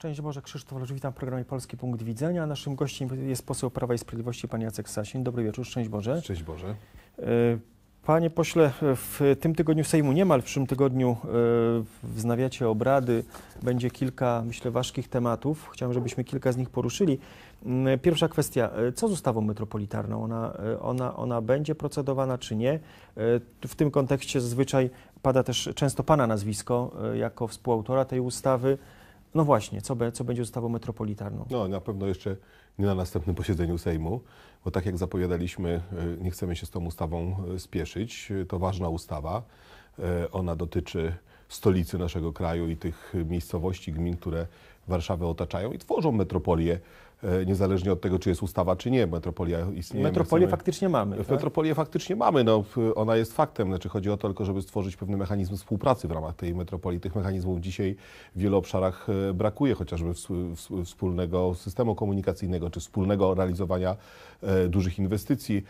Szczęść Boże, Krzysztof Leż, witam w programie Polski Punkt Widzenia. Naszym gościem jest poseł Prawa i Sprawiedliwości, pan Jacek Sasin. Dobry wieczór, szczęść Boże. Szczęść Boże. E, panie pośle, w tym tygodniu Sejmu nie w przyszłym tygodniu e, wznawiacie obrady. Będzie kilka, myślę, ważkich tematów. Chciałem, żebyśmy kilka z nich poruszyli. Mm, pierwsza kwestia, e, co z ustawą metropolitarną? Ona, ona, ona będzie procedowana czy nie? W tym kontekście zazwyczaj pada też często Pana nazwisko jako współautora tej ustawy. No właśnie, co, be, co będzie ustawą metropolitarną? No, na pewno jeszcze nie na następnym posiedzeniu Sejmu, bo tak jak zapowiadaliśmy, e, nie chcemy się z tą ustawą e, spieszyć. E, to ważna ustawa. Ona dotyczy stolicy naszego kraju i tych miejscowości, gmin, które Warszawę otaczają i tworzą metropolię E, niezależnie od tego, czy jest ustawa, czy nie. Metropolia istnieje. Metropolię chcemy... faktycznie mamy. tak? Metropolię faktycznie mamy. No, ona jest faktem. Znaczy, chodzi o to tylko, żeby stworzyć pewne mechanizmy współpracy w ramach tej metropolii. Tych mechanizmów dzisiaj w wielu obszarach e, brakuje, chociażby wspólnego systemu komunikacyjnego, czy wspólnego realizowania e, dużych inwestycji.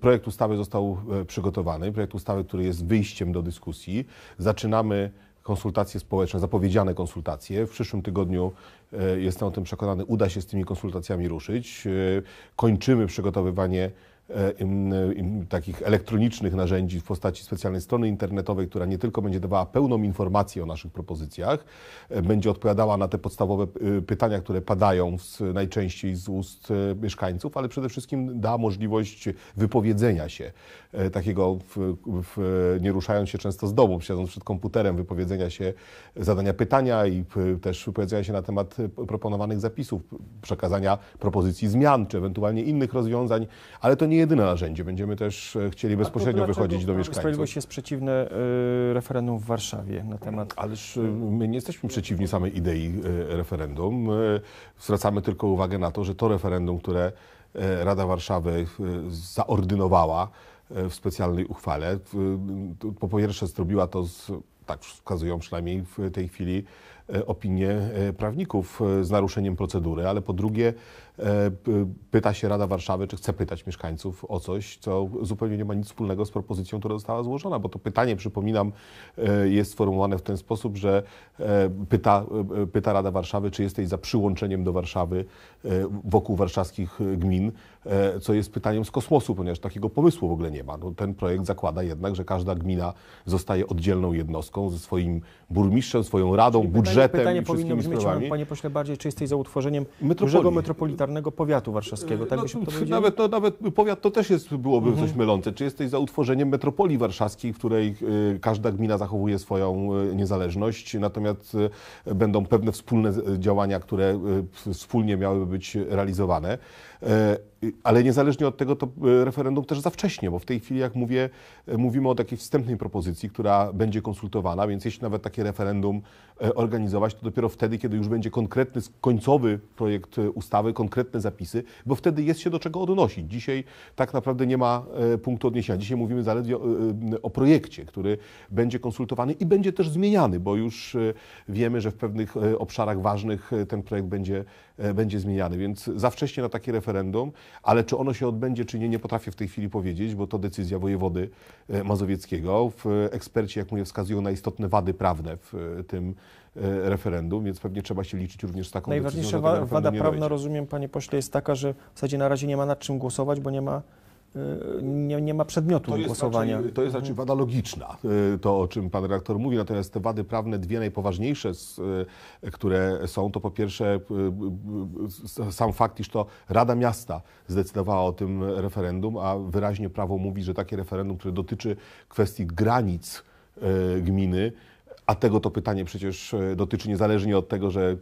Projekt ustawy został przygotowany. Projekt ustawy, który jest wyjściem do dyskusji. Zaczynamy konsultacje społeczne, zapowiedziane konsultacje. W przyszłym tygodniu, e, jestem o tym przekonany, uda się z tymi konsultacjami ruszyć. E, kończymy przygotowywanie E, e, takich elektronicznych narzędzi w postaci specjalnej strony internetowej, która nie tylko będzie dawała pełną informację o naszych propozycjach, e, będzie odpowiadała na te podstawowe pytania, które padają z, najczęściej z ust mieszkańców, ale przede wszystkim da możliwość wypowiedzenia się takiego, w, w, nie ruszając się często z domu, siedząc przed komputerem, wypowiedzenia się, zadania pytania i też wypowiedzenia się na temat proponowanych zapisów, przekazania propozycji zmian czy ewentualnie innych rozwiązań, ale to nie nie jedyne narzędzie. Będziemy też e, chcieli bezpośrednio wychodzić do mieszkańców. Sprawiedliwość jest przeciwne e, referendum w Warszawie na temat... Ależ e, my nie jesteśmy przeciwni samej idei referendum. zwracamy tylko uwagę na to, że to referendum, które Rada Warszawy zaordynowała w specjalnej uchwale, po pierwsze zrobiła to z tak wskazują przynajmniej w tej chwili E, opinie e, prawników e, z naruszeniem procedury, ale po drugie pyta się Rada Warszawy, czy chce pytać mieszkańców o coś, co zupełnie nie ma nic wspólnego z propozycją, która została złożona, bo to pytanie, przypominam, jest sformułowane w ten sposób, że pyta, pyta Rada Warszawy, czy jesteś za przyłączeniem do Warszawy wokół warszawskich gmin, co jest pytaniem z kosmosu, ponieważ takiego pomysłu w ogóle nie ma. No, ten projekt zakłada jednak, że każda gmina zostaje oddzielną jednostką ze swoim burmistrzem, swoją radą, budżetem, budżetem pytanie i powinno brzmieć, sprawami. panie pośle, bardziej czy jesteś za utworzeniem dużego metropolitarnego powiatu warszawskiego, tak no, to Nawet, no, nawet powiat to też jest, byłoby mhm. coś mylące. Czy jesteś za utworzeniem metropolii warszawskiej, w której y, każda gmina zachowuje swoją y, niezależność, natomiast y, będą pewne wspólne działania, które y, wspólnie miałyby być realizowane. Y, Y, ale niezależnie od tego to y, referendum też za wcześnie, bo w tej chwili, jak mówię, y, mówimy o takiej wstępnej propozycji, która będzie konsultowana, więc jeśli nawet takie referendum organizować, to dopiero wtedy, kiedy już będzie konkretny, końcowy projekt ustawy, konkretne zapisy, bo wtedy jest się do czego odnosić. Dzisiaj tak naprawdę nie ma punktu odniesienia. Dzisiaj mówimy zaledwie o, o projekcie, który będzie konsultowany i będzie też zmieniany, bo już wiemy, że w pewnych obszarach ważnych ten projekt będzie, będzie zmieniany, więc za wcześnie na takie referendum ale czy ono się odbędzie, czy nie, nie potrafię w tej chwili powiedzieć, bo to decyzja wojewody e, mazowieckiego. E, eksperci, jak mówię, wskazują na istotne wady prawne w e, tym referendum, więc pewnie trzeba się liczyć również z taką Najważniejsza decyzją, wada prawna, rozumiem, panie pośle, jest taka, że w zasadzie na razie nie ma nad czym głosować, bo nie ma nie, nie ma przedmiotu to głosowania. Raczej, to jest mhm. raczej wada logiczna, y, to o czym pan redaktor mówi, natomiast te wady prawne, dwie najpoważniejsze, y, które są, to po pierwsze y, sam fakt, iż to Rada Miasta zdecydowała o tym referendum, a wyraźnie prawo mówi, że takie referendum, które dotyczy kwestii granic gminy, a tego to pytanie przecież e, dotyczy niezależnie od tego, że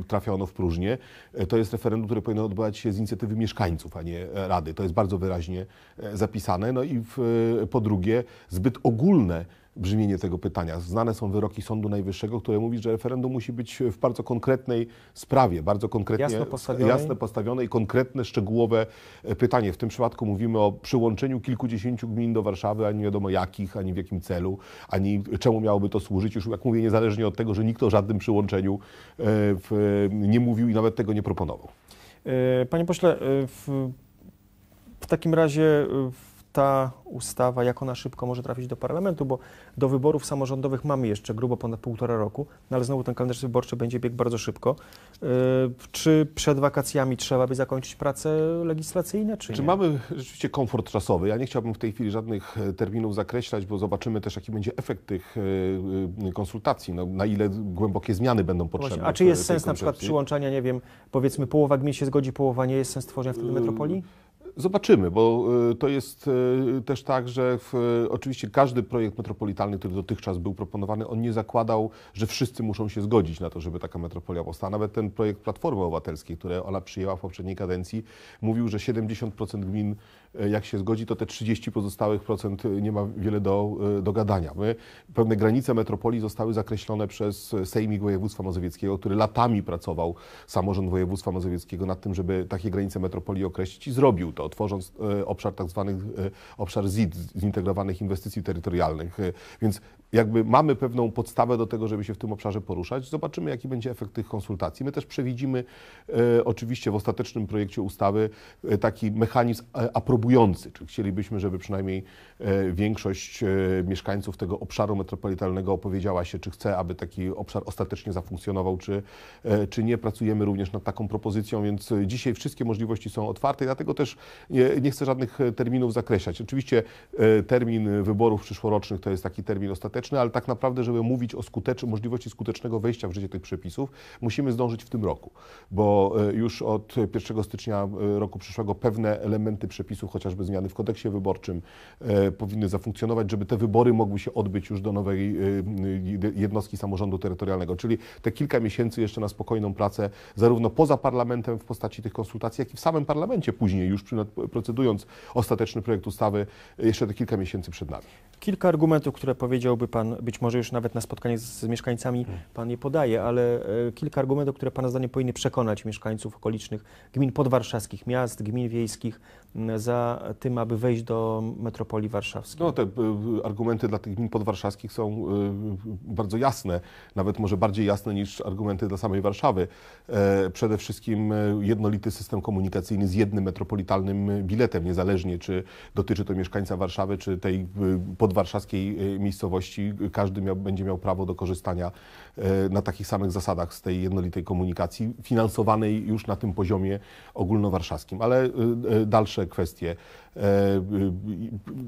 e, trafia ono w próżnię, e, to jest referendum, które powinno odbywać się z inicjatywy mieszkańców, a nie Rady. To jest bardzo wyraźnie zapisane. No i w, po drugie, zbyt ogólne brzmienie tego pytania. Znane są wyroki Sądu Najwyższego, które mówi, że referendum musi być w bardzo konkretnej sprawie, bardzo konkretnie jasno postawione, postawione i konkretne, szczegółowe e, pytanie. W tym przypadku mówimy o przyłączeniu kilkudziesięciu gmin do Warszawy, ani wiadomo jakich, ani w jakim celu, ani czemu miałoby to służyć. Już jak mówię, niezależnie od tego, że nikt o żadnym przyłączeniu e, w, nie mówił i nawet tego nie proponował. E, panie pośle, w, w takim razie w ta ustawa, jak ona szybko może trafić do parlamentu, bo do wyborów samorządowych mamy jeszcze grubo ponad półtora roku, no ale znowu ten kalendarz wyborczy będzie biegł bardzo szybko. Yy, czy przed wakacjami trzeba by zakończyć prace legislacyjne, czy, czy nie? mamy rzeczywiście komfort czasowy? Ja nie chciałbym w tej chwili żadnych e, terminów zakreślać, bo zobaczymy też, jaki będzie efekt tych e, e, konsultacji, no, na ile głębokie zmiany będą potrzebne. Właśnie. A czy jest sens na przykład przyłączania, nie wiem, powiedzmy połowa gmin się zgodzi, połowa nie, jest sens tworzenia wtedy y, metropolii? Zobaczymy, bo y, to jest y, też tak, że w, oczywiście każdy projekt metropolitalny, który dotychczas był proponowany, on nie zakładał, że wszyscy muszą się zgodzić na to, żeby taka metropolia powstała. Nawet ten projekt Platformy Obywatelskiej, który ona przyjęła w poprzedniej kadencji, mówił, że 70% gmin, y, jak się zgodzi, to te 30 pozostałych procent nie ma wiele do, do gadania. My, pewne granice metropolii zostały zakreślone przez Sejmik Województwa Mazowieckiego, który latami pracował, samorząd województwa mazowieckiego, nad tym, żeby takie granice metropolii określić i zrobił to tworząc e, obszar tak zwany e, obszar ZIT, Zintegrowanych Inwestycji Terytorialnych. E, więc jakby mamy pewną podstawę do tego, żeby się w tym obszarze poruszać. Zobaczymy, jaki będzie efekt tych konsultacji. My też przewidzimy oczywiście w ostatecznym projekcie ustawy taki mechanizm aprobujący, czyli chcielibyśmy, żeby przynajmniej większość mieszkańców tego obszaru metropolitalnego opowiedziała się, czy chce, aby taki obszar ostatecznie zafunkcjonował, czy, czy nie. Pracujemy również nad taką propozycją, więc dzisiaj wszystkie możliwości są otwarte, dlatego też nie, nie chcę żadnych e, terminów zakreślać. Oczywiście e, termin wyborów przyszłorocznych to jest taki termin ostateczny, ale tak naprawdę, żeby mówić o skutecz możliwości skutecznego wejścia w życie tych przepisów, musimy zdążyć w tym roku, bo e, już od 1 stycznia roku przyszłego pewne elementy przepisów, chociażby zmiany w kodeksie wyborczym, powinny zafunkcjonować, żeby te wybory mogły się odbyć już do nowej jednostki samorządu terytorialnego. Czyli te kilka miesięcy jeszcze na spokojną pracę, zarówno poza parlamentem w postaci tych konsultacji, jak i w samym parlamencie później, już przy procedując ostateczny projekt ustawy jeszcze te kilka miesięcy przed nami. Kilka argumentów, które powiedziałby Pan, być może już nawet na spotkaniu z, z mieszkańcami hmm. Pan je podaje, ale e, kilka argumentów, które Pana zdaniem powinny przekonać mieszkańców okolicznych gmin podwarszawskich, miast, gmin wiejskich za tym, aby wejść do metropolii warszawskiej. No te y, argumenty dla tych gmin podwarszawskich są y, bardzo jasne, nawet może bardziej jasne niż argumenty dla samej Warszawy. E, przede wszystkim jednolity system komunikacyjny z jednym metropolitalnym biletem, niezależnie czy dotyczy to mieszkańca Warszawy, czy tej y, podwarszawskiej Warszawskiej y, miejscowości każdy miał, będzie miał prawo do korzystania y, na takich samych zasadach z tej jednolitej komunikacji, finansowanej już na tym poziomie ogólnowarszawskim. Ale y, dalsze kwestie E,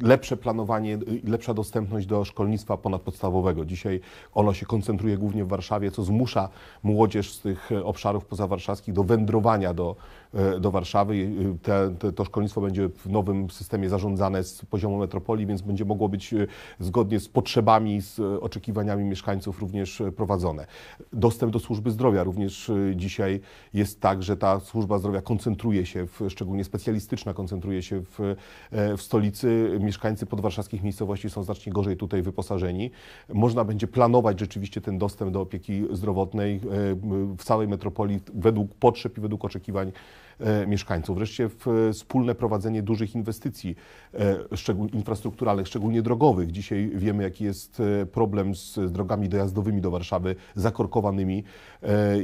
lepsze planowanie, lepsza dostępność do szkolnictwa ponadpodstawowego. Dzisiaj ono się koncentruje głównie w Warszawie, co zmusza młodzież z tych obszarów pozawarszawskich do wędrowania do, e, do Warszawy. E, te, te, to szkolnictwo będzie w nowym systemie zarządzane z poziomu metropolii, więc będzie mogło być zgodnie z potrzebami, z oczekiwaniami mieszkańców również prowadzone. Dostęp do służby zdrowia również dzisiaj jest tak, że ta służba zdrowia koncentruje się, w, szczególnie specjalistyczna, koncentruje się w E, w stolicy mieszkańcy podwarszawskich miejscowości są znacznie gorzej tutaj wyposażeni. Można będzie planować rzeczywiście ten dostęp do opieki zdrowotnej e, w całej metropolii według potrzeb i według oczekiwań E, mieszkańców. Wreszcie e, wspólne prowadzenie dużych inwestycji e, infrastrukturalnych, szczególnie drogowych. Dzisiaj wiemy, jaki jest problem z drogami dojazdowymi do Warszawy, zakorkowanymi.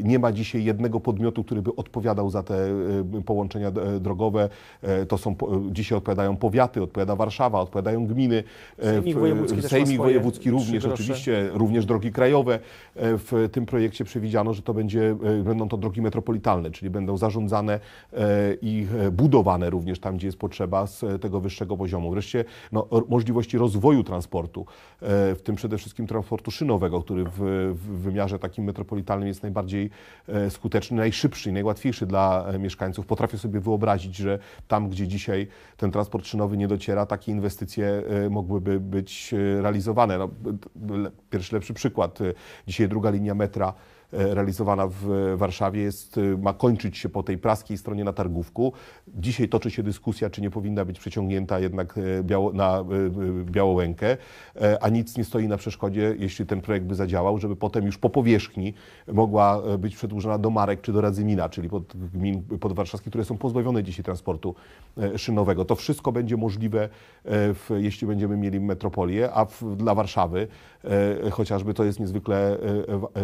Nie ma dzisiaj jednego podmiotu, który by odpowiadał za te połączenia drogowe. To są, dzisiaj odpowiadają powiaty, odpowiada Warszawa, odpowiadają gminy. Sejmik Wojewódzki, Sejmik Wojewódzki również, oczywiście, również drogi krajowe. W tym projekcie przewidziano, że to będzie, będą to drogi metropolitalne, czyli będą zarządzane i budowane również tam, gdzie jest potrzeba z tego wyższego poziomu. Wreszcie no, możliwości rozwoju transportu, e, w tym przede wszystkim transportu szynowego, który w, w wymiarze takim metropolitalnym jest najbardziej e, skuteczny, najszybszy i najłatwiejszy dla e, mieszkańców. Potrafię sobie wyobrazić, że tam, gdzie dzisiaj ten transport szynowy nie dociera, takie inwestycje mogłyby być realizowane. No, pierwszy lepszy przykład. Dzisiaj druga linia metra E, realizowana w Warszawie, jest, e, ma kończyć się po tej praskiej stronie na targówku. Dzisiaj toczy się dyskusja, czy nie powinna być przeciągnięta jednak e, biało, na Białołękę, a nic nie stoi na przeszkodzie, jeśli ten projekt by zadziałał, żeby potem już po powierzchni mogła być przedłużona do Marek czy do Radzymina, czyli pod gmin podwarszawskich, które są pozbawione dzisiaj transportu szynowego. To wszystko będzie możliwe, w, jeśli będziemy mieli metropolię, a w, dla Warszawy chociażby to jest niezwykle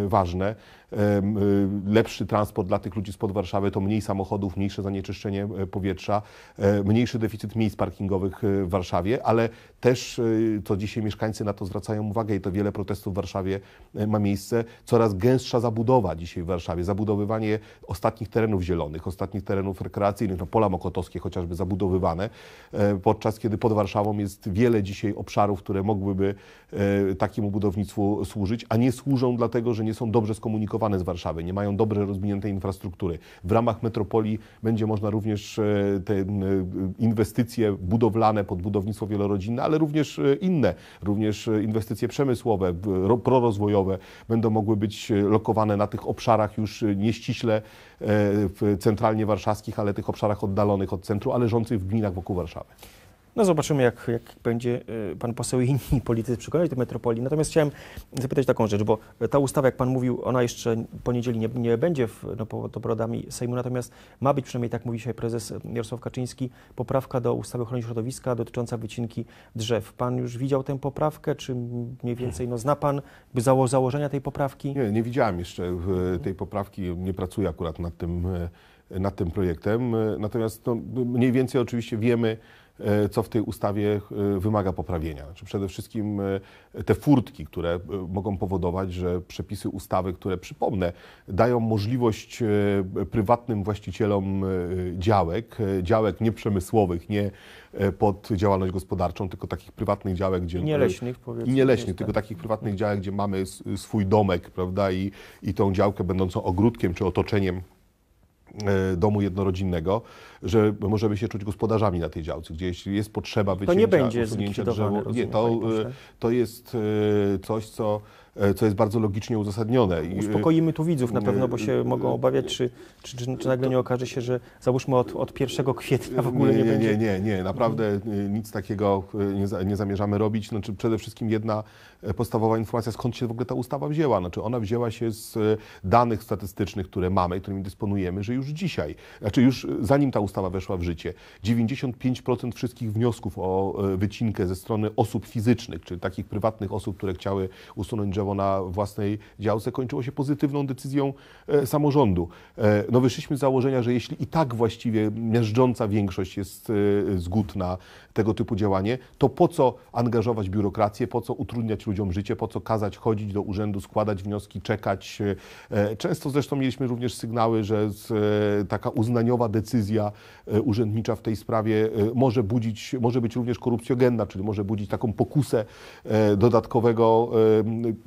ważne. Y, lepszy transport dla tych ludzi spod Warszawy, to mniej samochodów, mniejsze zanieczyszczenie e, powietrza, e, mniejszy deficyt miejsc parkingowych e, w Warszawie, ale też, co dzisiaj mieszkańcy na to zwracają uwagę i to wiele protestów w Warszawie ma miejsce, coraz gęstsza zabudowa dzisiaj w Warszawie, zabudowywanie ostatnich terenów zielonych, ostatnich terenów rekreacyjnych, no pola mokotowskie chociażby zabudowywane, podczas kiedy pod Warszawą jest wiele dzisiaj obszarów, które mogłyby takiemu budownictwu służyć, a nie służą dlatego, że nie są dobrze skomunikowane z Warszawy, nie mają dobrze rozwiniętej infrastruktury. W ramach metropolii będzie można również e, te e, inwestycje budowlane pod budownictwo wielorodzinne, ale również e, inne, również inwestycje przemysłowe, prorozwojowe będą mogły być lokowane na tych obszarach już nieściśle centralnie warszawskich, ale tych obszarach oddalonych od centru, ale leżących w gminach wokół Warszawy. No zobaczymy, jak, jak będzie e, pan poseł i inni politycy przekonać do metropolii. Natomiast chciałem zapytać taką rzecz, bo ta ustawa, jak pan mówił, ona jeszcze w poniedzieli nie, nie będzie w, no, pod obrodami Sejmu, natomiast ma być, przynajmniej tak mówi dzisiaj prezes Jarosław Kaczyński, poprawka do ustawy o ochronie środowiska dotycząca wycinki drzew. Pan już widział tę poprawkę, czy mniej więcej no, zna pan zało założenia tej poprawki? Nie, nie widziałem jeszcze e, tej poprawki, nie pracuję akurat nad tym, e, nad tym projektem, natomiast no, mniej więcej oczywiście wiemy, E, co w tej ustawie e, wymaga poprawienia. Znaczy przede wszystkim e, te furtki, które mogą powodować, że przepisy ustawy, które przypomnę, dają możliwość prywatnym właścicielom działek, działek nieprzemysłowych, nie pod działalność gospodarczą, tylko takich prywatnych działek, gdzie... Nie powiedzmy. tylko tak. takich prywatnych działek, gdzie mamy swój domek, prawda, i, i tą działkę będącą ogródkiem czy otoczeniem E, domu jednorodzinnego, że możemy się czuć gospodarzami na tej działce, gdzie jeśli jest potrzeba wycięcia, to nie będzie usunięcia nie, to, e, to jest e, coś, co E, co jest bardzo logicznie uzasadnione. E, Uspokoimy tu widzów na e, pewno, bo się mogą obawiać, czy, czy, czy, czy nagle nie okaże się, że załóżmy od, od 1 kwietnia w ogóle nie, nie, nie będzie. Nie, nie, nie, naprawdę nic takiego nie, nie zamierzamy robić. Znaczy przede wszystkim jedna podstawowa informacja, skąd się w ogóle ta ustawa wzięła. Znaczy ona wzięła się z danych statystycznych, które mamy którymi dysponujemy, że już dzisiaj, znaczy już zanim ta ustawa weszła w życie, 95% wszystkich wniosków o wycinkę ze strony osób fizycznych, czyli takich prywatnych osób, które chciały usunąć działo na własnej działce, kończyło się pozytywną decyzją e, samorządu. E, no wyszliśmy z założenia, że jeśli i tak właściwie miażdżąca większość jest e, zgód na tego typu działanie, to po co angażować biurokrację, po co utrudniać ludziom życie, po co kazać chodzić do urzędu, składać wnioski, czekać. Często zresztą mieliśmy również sygnały, że taka uznaniowa decyzja urzędnicza w tej sprawie może budzić, może być również korupcjogenna, czyli może budzić taką pokusę dodatkowego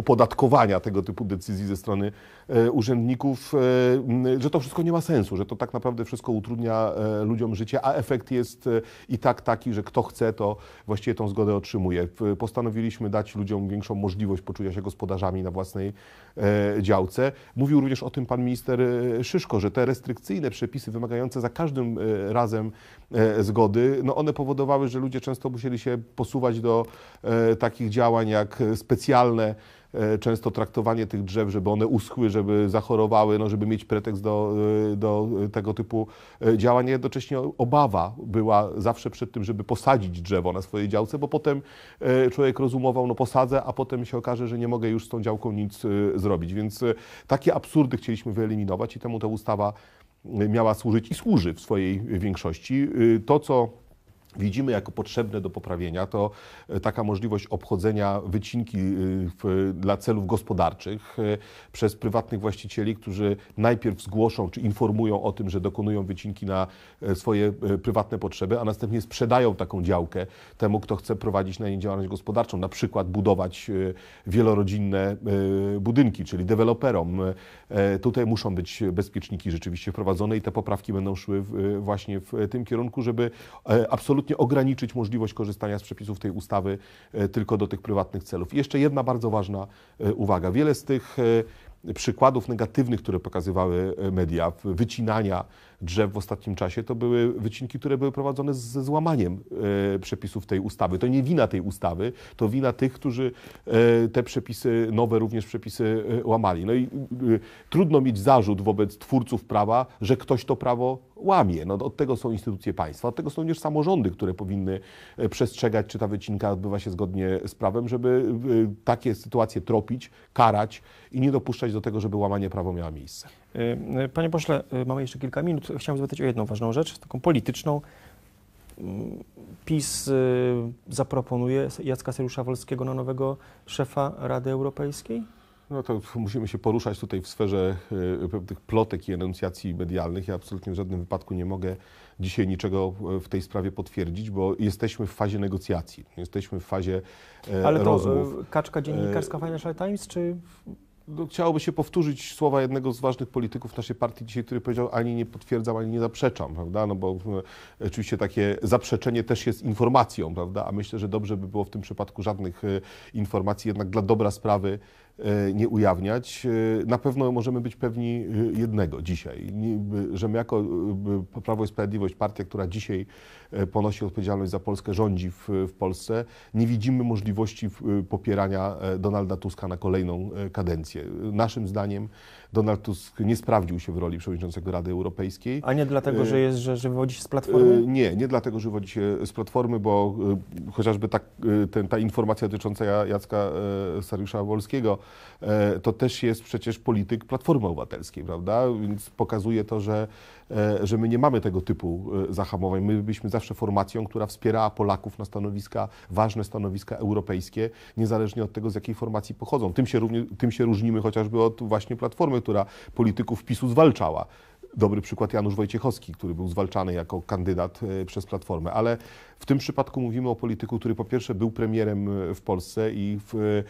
opodatkowania tego typu decyzji ze strony e, urzędników, e, że to wszystko nie ma sensu, że to tak naprawdę wszystko utrudnia e, ludziom życie, a efekt jest i tak taki, że kto chce, to właściwie tą zgodę otrzymuje. Postanowiliśmy dać ludziom większą możliwość poczucia się gospodarzami na własnej działce. Mówił również o tym pan minister Szyszko, że te restrykcyjne przepisy wymagające za każdym razem zgody, no one powodowały, że ludzie często musieli się posuwać do takich działań jak specjalne E, często traktowanie tych drzew, żeby one uschły, żeby zachorowały, no, żeby mieć pretekst do, e, do e, tego typu działań. Jednocześnie obawa była zawsze przed tym, żeby posadzić drzewo na swojej działce, bo potem człowiek rozumował, no posadzę, a potem się okaże, że nie mogę już z tą działką nic zrobić. Więc takie absurdy chcieliśmy wyeliminować i temu ta ustawa miała służyć i służy w swojej większości. To, co widzimy jako potrzebne do poprawienia, to e, taka możliwość obchodzenia wycinki e, w, dla celów gospodarczych e, przez prywatnych właścicieli, którzy najpierw zgłoszą czy informują o tym, że dokonują wycinki na swoje prywatne potrzeby, a następnie sprzedają taką działkę temu, kto chce prowadzić na niej działalność gospodarczą, na przykład budować wielorodzinne budynki, czyli deweloperom. Tutaj muszą być bezpieczniki rzeczywiście wprowadzone i te poprawki będą szły właśnie w tym kierunku, żeby absolutnie absolutnie ograniczyć możliwość korzystania z przepisów tej ustawy e, tylko do tych prywatnych celów. I jeszcze jedna bardzo ważna e, uwaga. Wiele z tych e, przykładów negatywnych, które pokazywały media, wycinania drzew w ostatnim czasie, to były wycinki, które były prowadzone ze złamaniem przepisów tej ustawy. To nie wina tej ustawy, to wina tych, którzy te przepisy, nowe również przepisy łamali. No i trudno mieć zarzut wobec twórców prawa, że ktoś to prawo łamie. No, od tego są instytucje państwa, od tego są również samorządy, które powinny e, przestrzegać, czy ta wycinka odbywa się zgodnie z prawem, żeby e, takie sytuacje tropić, karać i nie dopuszczać do tego, żeby łamanie prawa miało miejsce. E, panie pośle, mamy jeszcze kilka minut. Chciałem zapytać o jedną ważną rzecz, taką polityczną. Mm, PiS zaproponuje Jacka Seriusza Wolskiego na nowego szefa Rady Europejskiej? No to musimy się poruszać tutaj w sferze e, pewnych plotek i enuncjacji medialnych. Ja absolutnie w żadnym wypadku nie mogę dzisiaj niczego e, w tej sprawie potwierdzić, bo jesteśmy w fazie negocjacji, jesteśmy w fazie e, Ale to e, rozmów. kaczka dziennikarska Financial Times, czy... No, chciałoby się powtórzyć słowa jednego z ważnych polityków naszej partii dzisiaj, który powiedział ani nie potwierdzam, ani nie zaprzeczam, prawda? No bo e, oczywiście takie zaprzeczenie też jest informacją, prawda? A myślę, że dobrze by było w tym przypadku żadnych e, informacji, jednak dla dobra sprawy E, nie ujawniać. E, na pewno możemy być pewni e, jednego dzisiaj, że my jako Prawo i Sprawiedliwość, partia, która dzisiaj ponosi odpowiedzialność za Polskę, rządzi w, w Polsce, nie widzimy możliwości popierania Donalda Tuska na kolejną kadencję. Naszym zdaniem Donald Tusk nie sprawdził się w roli przewodniczącego Rady Europejskiej. A nie dlatego, że, jest, że, że wywodzi się z Platformy? E, nie, nie dlatego, że wywodzi się z Platformy, bo e, chociażby ta, e, ten, ta informacja dotycząca Jacka Sariusza Wolskiego, to też jest przecież polityk Platformy Obywatelskiej, prawda? Więc pokazuje to, że E, że my nie mamy tego typu e, zahamowań. My byliśmy zawsze formacją, która wspierała Polaków na stanowiska, ważne stanowiska europejskie, niezależnie od tego, z jakiej formacji pochodzą. Tym się, równie, tym się różnimy chociażby od właśnie Platformy, która polityków PiSu zwalczała dobry przykład Janusz Wojciechowski, który był zwalczany jako kandydat e, przez Platformę, ale w tym przypadku mówimy o polityku, który po pierwsze był premierem w Polsce i w,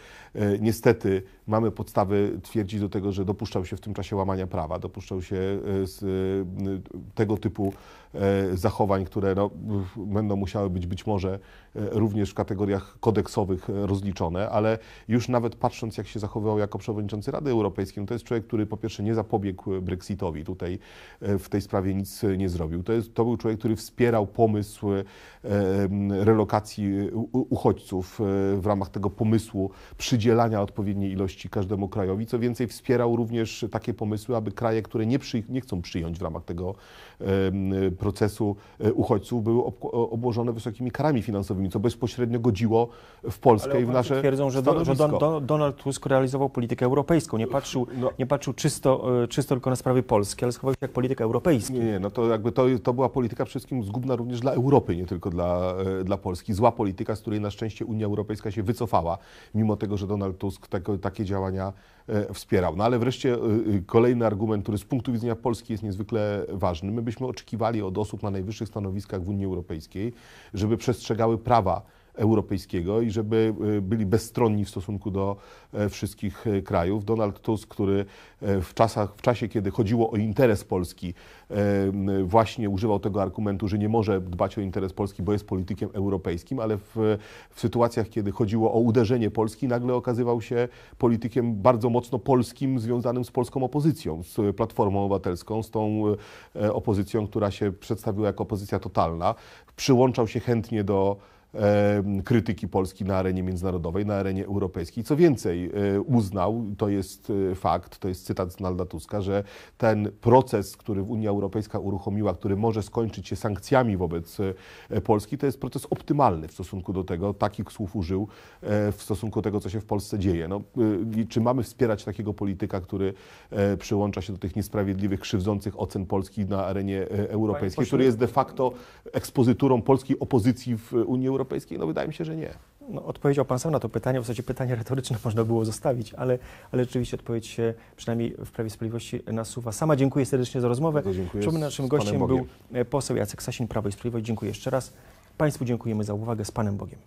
niestety mamy podstawy twierdzić do tego, że dopuszczał się w tym czasie łamania prawa, dopuszczał się e, e, tego typu e, zachowań, które no, będą musiały być być może również w kategoriach kodeksowych rozliczone, ale już nawet patrząc, jak się zachowywał jako przewodniczący Rady Europejskiej, no to jest człowiek, który po pierwsze nie zapobiegł Brexitowi, tutaj w tej sprawie nic nie zrobił. To, jest, to był człowiek, który wspierał pomysł relokacji uchodźców w ramach tego pomysłu przydzielania odpowiedniej ilości korzyści każdemu krajowi. Co więcej, wspierał również takie pomysły, aby kraje, które nie, przy, nie chcą przyjąć w ramach tego procesu e, uchodźców, były obłożone wysokimi karami finansowymi, co bezpośrednio godziło w Polskę Ale i w nasze Twierdzą, że, do, że Don, Donald Tusk realizował politykę europejską, nie patrzył, no. nie patrzył czysto, e, czysto tylko na sprawy Polski, ale schował się jak polityka europejska. Nie, nie, no to jakby to, to była polityka przede wszystkim zgubna również dla Europy, nie tylko dla, e, dla Polski. Zła polityka, z której na szczęście Unia Europejska się wycofała, mimo tego, że Donald Tusk tak, takie działania e, wspierał. No ale wreszcie e, e, kolejny argument, który z punktu widzenia Polski jest niezwykle ważny. My byśmy oczekiwali od osób na najwyższych stanowiskach w Unii Europejskiej, żeby przestrzegały prawa europejskiego i żeby y, byli bezstronni w stosunku do e, wszystkich e, krajów. Donald Tusk, który e, w, czasach, w czasie, kiedy chodziło o interes Polski, właśnie używał tego argumentu, że nie może dbać o interes Polski, bo jest politykiem europejskim, ale w, w sytuacjach, kiedy chodziło o uderzenie Polski, nagle okazywał się politykiem bardzo mocno polskim, związanym z polską opozycją, z Platformą Obywatelską, z tą opozycją, która się przedstawiła jako opozycja totalna. Przyłączał się chętnie do krytyki Polski na arenie międzynarodowej, na arenie europejskiej. Co więcej, e, uznał, to jest e, fakt, to jest cytat z Nalda Tuska, że ten proces, który Unia Europejska uruchomiła, który może skończyć się sankcjami wobec e, Polski, to jest proces optymalny w stosunku do tego, takich słów użył, w stosunku do tego, co się w Polsce dzieje. No, czy mamy wspierać takiego polityka, który przyłącza się do tych niesprawiedliwych, krzywdzących ocen Polski na arenie europejskiej, który jest de facto ekspozyturą polskiej opozycji w Unii Europejskiej? Europejskiej? No wydaje mi się, że nie. No, odpowiedział Pan sam na to pytanie, w zasadzie pytanie retoryczne można było zostawić, ale, ale rzeczywiście odpowiedź się przynajmniej w Prawie Sprawiedliwości nasuwa. Sama dziękuję serdecznie za rozmowę. Przypomnę, naszym gościem był poseł Jacek Sasin, Prawo i Sprawiedliwość. Dziękuję jeszcze raz. Państwu dziękujemy za uwagę. Z Panem Bogiem.